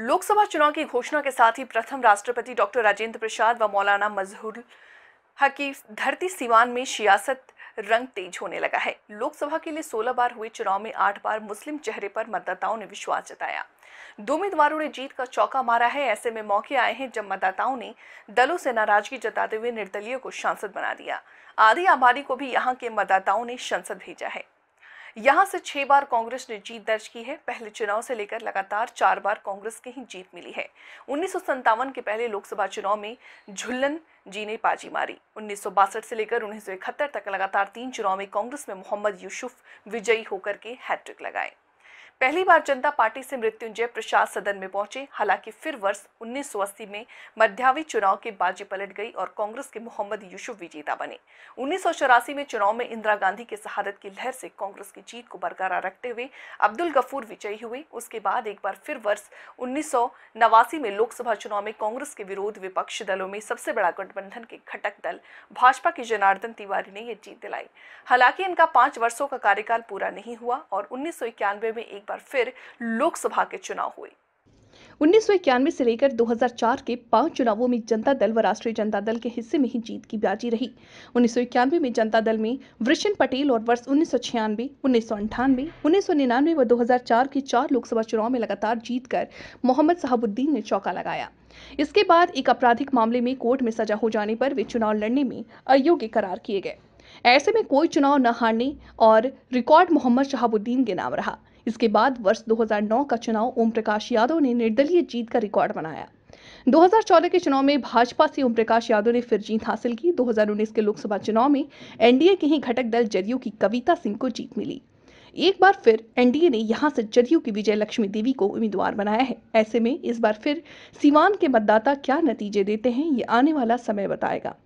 लोकसभा चुनाव की घोषणा के साथ ही प्रथम राष्ट्रपति डॉक्टर राजेंद्र प्रसाद व मौलाना मजहूर हकी धरती सीवान में सियासत रंग तेज होने लगा है लोकसभा के लिए 16 बार हुए चुनाव में आठ बार मुस्लिम चेहरे पर मतदाताओं ने विश्वास जताया दो उम्मीदवारों ने जीत का चौका मारा है ऐसे में मौके आए हैं जब मतदाताओं ने दलों से नाराजगी जताते हुए निर्दलीय को सांसद बना दिया आधी आबादी को भी यहाँ के मतदाताओं ने संसद भेजा है यहां से छह बार कांग्रेस ने जीत दर्ज की है पहले चुनाव से लेकर लगातार चार बार कांग्रेस की ही जीत मिली है उन्नीस के पहले लोकसभा चुनाव में झुल्लन जी ने बाजी मारी उन्नीस से लेकर उन्नीस तक लगातार तीन चुनाव में कांग्रेस में मोहम्मद यूसुफ विजयी होकर के हैट्रिक लगाए पहली बार जनता पार्टी से मृत्युंजय प्रसाद सदन में पहुंचे हालांकि फिर वर्ष 1980 में मध्यावी चुनाव के बाजी पलट गई और कांग्रेस के मोहम्मद यूसुफ विजेता बने उन्नीस में चुनाव में इंदिरा गांधी के शहादत की लहर से कांग्रेस की जीत को बरकरार रखते हुए अब्दुल गफूर विजयी हुए उसके बाद एक बार फिर वर्ष उन्नीस में लोकसभा चुनाव में कांग्रेस के विरोध विपक्षी दलों में सबसे बड़ा गठबंधन के घटक दल भाजपा के जनार्दन तिवारी ने यह जीत दिलाई हालांकि इनका पांच वर्षों का कार्यकाल पूरा नहीं हुआ और उन्नीस में एक पर फिर लोकसभा के चुनाव हुए उन्नीस से लेकर 2004 के पांच चुनावों में जनता दल व राष्ट्रीय जनता दल के हिस्से में ही जीत की बाजी रही उन्नीस में जनता दल में वृषण पटेल और वर्ष उन्नीस सौ छियानवे उन्नीस सौ अंठानवे उन्नीस सौ निन्यानवे व दो के चार लोकसभा चुनाव में लगातार जीत कर मोहम्मद साहबुद्दीन ने चौका लगाया इसके बाद एक आपराधिक मामले में कोर्ट में सजा हो जाने पर वे चुनाव लड़ने में अयोग्य करार किए गए ऐसे में कोई चुनाव न हारने और रिकॉर्ड मोहम्मद शहाबुद्दीन के नाम रहा इसके बाद वर्ष 2009 का चुनाव ओम प्रकाश यादव ने निर्दलीय जीत का रिकॉर्ड बनाया 2014 के चुनाव में भाजपा से ओम प्रकाश यादव ने फिर जीत हासिल की 2019 के लोकसभा चुनाव में एनडीए के ही घटक दल जदयू की कविता सिंह को जीत मिली एक बार फिर एनडीए ने यहां से जदयू की विजय लक्ष्मी देवी को उम्मीदवार बनाया है ऐसे में इस बार फिर सीवान के मतदाता क्या नतीजे देते हैं ये आने वाला समय बताएगा